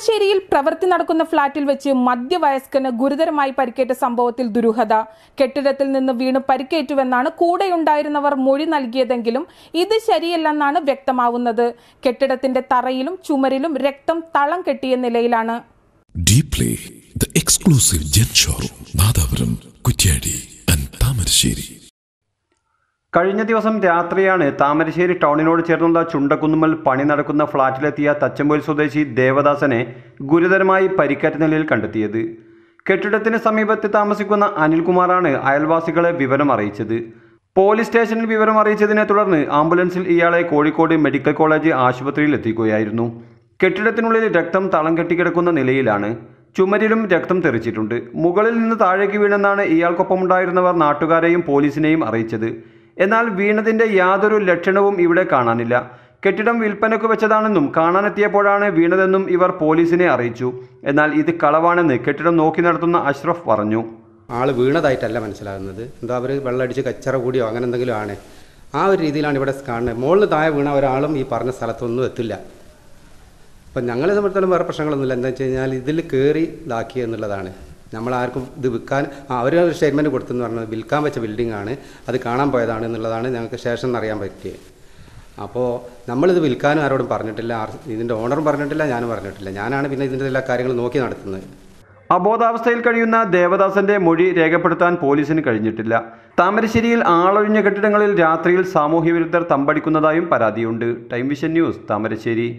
താമരശ്ശേരിയിൽ പ്രവൃത്തി നടക്കുന്ന ഫ്ളാറ്റിൽ വെച്ച് മധ്യവയസ്കന് ഗുരുതരമായി പരിക്കേറ്റ സംഭവത്തിൽ ദുരൂഹത കെട്ടിടത്തിൽ നിന്ന് വീണ് പരിക്കേറ്റുവെന്നാണ് കൂടെയുണ്ടായിരുന്നവർ മൊഴി നൽകിയതെങ്കിലും ഇത് ശരിയല്ലെന്നാണ് വ്യക്തമാവുന്നത് കെട്ടിടത്തിന്റെ തറയിലും ചുമരിലും രക്തം തളം കെട്ടിയ നിലയിലാണ് ഡീപ്ലി ദ എക്സ്ക്ലൂസീവ് ജെറ്റ് ഷോർ നാദാപുരം കുറ്റ്യാടി ആൻഡ് താമരശ്ശേരി കഴിഞ്ഞ ദിവസം രാത്രിയാണ് താമരശ്ശേരി ടൗണിനോട് ചേർന്നുള്ള ചുണ്ടക്കുന്നുമ്മൽ പണി നടക്കുന്ന ഫ്ളാറ്റിലെത്തിയ തച്ചമ്പൂൽ സ്വദേശി ദേവദാസനെ ഗുരുതരമായി പരിക്കേറ്റ നിലയിൽ കണ്ടെത്തിയത് കെട്ടിടത്തിന് സമീപത്ത് താമസിക്കുന്ന അനിൽകുമാറാണ് അയൽവാസികളെ വിവരം അറിയിച്ചത് പോലീസ് സ്റ്റേഷനിൽ വിവരം അറിയിച്ചതിനെ തുടർന്ന് ആംബുലൻസിൽ ഇയാളെ കോഴിക്കോട് മെഡിക്കൽ കോളേജ് ആശുപത്രിയിൽ എത്തിക്കുകയായിരുന്നു കെട്ടിടത്തിനുള്ളിൽ രക്തം തളം കെട്ടിക്കിടക്കുന്ന നിലയിലാണ് ചുമരിലും രക്തം തെറിച്ചിട്ടുണ്ട് മുകളിൽ നിന്ന് താഴേക്ക് വീണെന്നാണ് ഇയാൾക്കൊപ്പമുണ്ടായിരുന്നവർ നാട്ടുകാരെയും പോലീസിനെയും അറിയിച്ചത് എന്നാൽ വീണതിൻ്റെ യാതൊരു ലക്ഷണവും ഇവിടെ കാണാനില്ല കെട്ടിടം വിൽപ്പനക്ക് വെച്ചതാണെന്നും കാണാനെത്തിയപ്പോഴാണ് വീണതെന്നും ഇവർ പോലീസിനെ അറിയിച്ചു എന്നാൽ ഇത് കളവാണെന്ന് കെട്ടിടം നോക്കി നടത്തുന്ന അഷ്റഫ് പറഞ്ഞു ആൾ വീണതായിട്ടല്ല മനസ്സിലാകുന്നത് എന്തോ അവർ വെള്ളമടിച്ച് കച്ചറ കൂടിയോ അങ്ങനെ എന്തെങ്കിലും ആണ് ആ ഒരു രീതിയിലാണ് ഇവിടെ കാണുന്നത് മുകളിൽ താഴെ വീണ ഒരാളും ഈ പറഞ്ഞ സ്ഥലത്തൊന്നും എത്തില്ല അപ്പം ഞങ്ങളെ സംബന്ധിച്ചിടത്തോളം വേറെ പ്രശ്നങ്ങളൊന്നുമില്ല എന്താ വെച്ച് കഴിഞ്ഞാൽ ഇതിൽ കയറി ഇതാക്കി എന്നുള്ളതാണ് നമ്മൾ ആർക്കും ഇത് വിൽക്കാൻ അവർ ഒരു സ്റ്റേറ്റ്മെൻറ്റ് കൊടുത്തെന്ന് പറഞ്ഞത് വിൽക്കാൻ വെച്ച ബിൽഡിംഗ് ആണ് അത് കാണാൻ പോയതാണ് എന്നുള്ളതാണ് ഞങ്ങൾക്ക് ശേഷം അറിയാൻ പറ്റിയത് അപ്പോൾ നമ്മളിത് വിൽക്കാനും ആരോടും പറഞ്ഞിട്ടില്ല ഇതിൻ്റെ ഓണറും പറഞ്ഞിട്ടില്ല ഞാനും പറഞ്ഞിട്ടില്ല ഞാനാണ് പിന്നെ ഇതിൻ്റെ എല്ലാ കാര്യങ്ങളും നോക്കി നടത്തുന്നത് അബോധാവസ്ഥയിൽ കഴിയുന്ന ദേവദാസന്റെ മൊഴി രേഖപ്പെടുത്താൻ പോലീസിന് കഴിഞ്ഞിട്ടില്ല താമരശ്ശേരിയിൽ ആളൊഴിഞ്ഞ കെട്ടിടങ്ങളിൽ രാത്രിയിൽ വിരുദ്ധർ തമ്പടിക്കുന്നതായും പരാതിയുണ്ട് ടൈം വിഷൻ ന്യൂസ് താമരശ്ശേരി